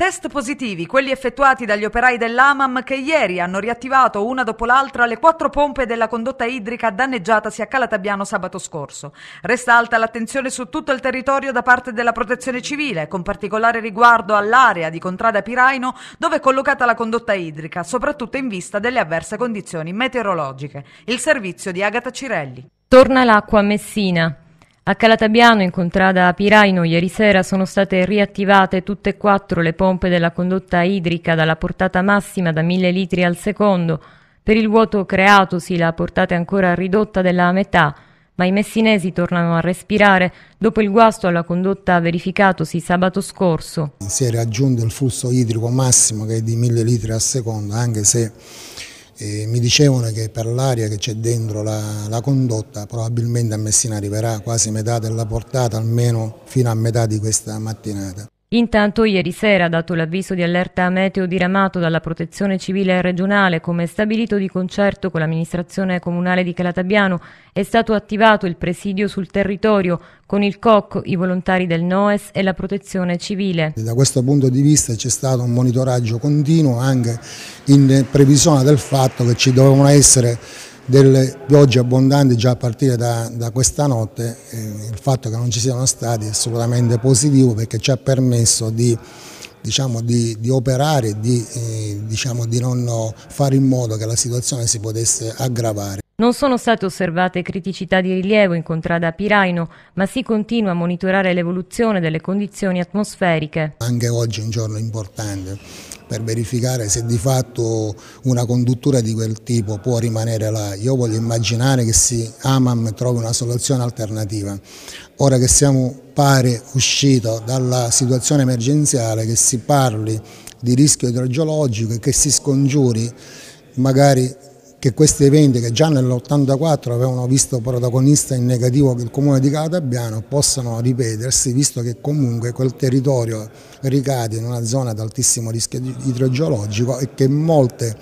Test positivi, quelli effettuati dagli operai dell'AMAM che ieri hanno riattivato una dopo l'altra le quattro pompe della condotta idrica danneggiatasi a Calatabiano sabato scorso. Resta alta l'attenzione su tutto il territorio da parte della protezione civile, con particolare riguardo all'area di Contrada Piraino dove è collocata la condotta idrica, soprattutto in vista delle avverse condizioni meteorologiche. Il servizio di Agata Cirelli. Torna l'acqua a Messina. A Calatabiano, in contrada a Piraino, ieri sera sono state riattivate tutte e quattro le pompe della condotta idrica dalla portata massima da 1000 litri al secondo. Per il vuoto creatosi la portata è ancora ridotta della metà, ma i messinesi tornano a respirare dopo il guasto alla condotta verificatosi sabato scorso. Si è raggiunto il flusso idrico massimo che è di 1000 litri al secondo, anche se e mi dicevano che per l'aria che c'è dentro la, la, condotta probabilmente a Messina arriverà quasi metà della portata almeno fino a metà di questa mattinata. Intanto ieri sera ha dato l'avviso di allerta a meteo diramato dalla Protezione Civile regionale come stabilito di concerto con l'amministrazione comunale di Calatabiano è stato attivato il presidio sul territorio con il COC, i volontari del NOES e la Protezione Civile. Da questo punto di vista c'è stato un monitoraggio continuo anche in previsione del fatto che ci dovevano essere delle piogge abbondanti già a partire da, da questa notte, eh, il fatto che non ci siano stati è assolutamente positivo perché ci ha permesso di, diciamo, di, di operare, di, eh, diciamo, di non fare in modo che la situazione si potesse aggravare. Non sono state osservate criticità di rilievo incontrate a Piraino, ma si continua a monitorare l'evoluzione delle condizioni atmosferiche. Anche oggi è un giorno importante per verificare se di fatto una conduttura di quel tipo può rimanere là. Io voglio immaginare che si Amam trovi una soluzione alternativa. Ora che siamo pare uscito dalla situazione emergenziale, che si parli di rischio idrogeologico e che si scongiuri magari che questi eventi che già nell'84 avevano visto protagonista in negativo il comune di Catabbiano possano ripetersi visto che comunque quel territorio ricade in una zona ad altissimo rischio idrogeologico e che molte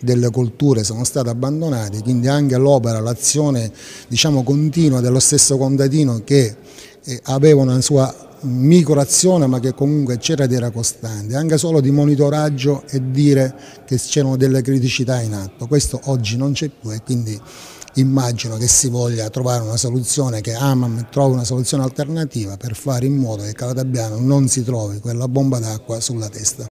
delle colture sono state abbandonate, quindi anche l'opera, l'azione diciamo, continua dello stesso contadino che eh, aveva una sua microazione ma che comunque c'era ed era costante, anche solo di monitoraggio e dire che c'erano delle criticità in atto. Questo oggi non c'è più e quindi immagino che si voglia trovare una soluzione, che Amam trovi una soluzione alternativa per fare in modo che Calatabiano non si trovi quella bomba d'acqua sulla testa.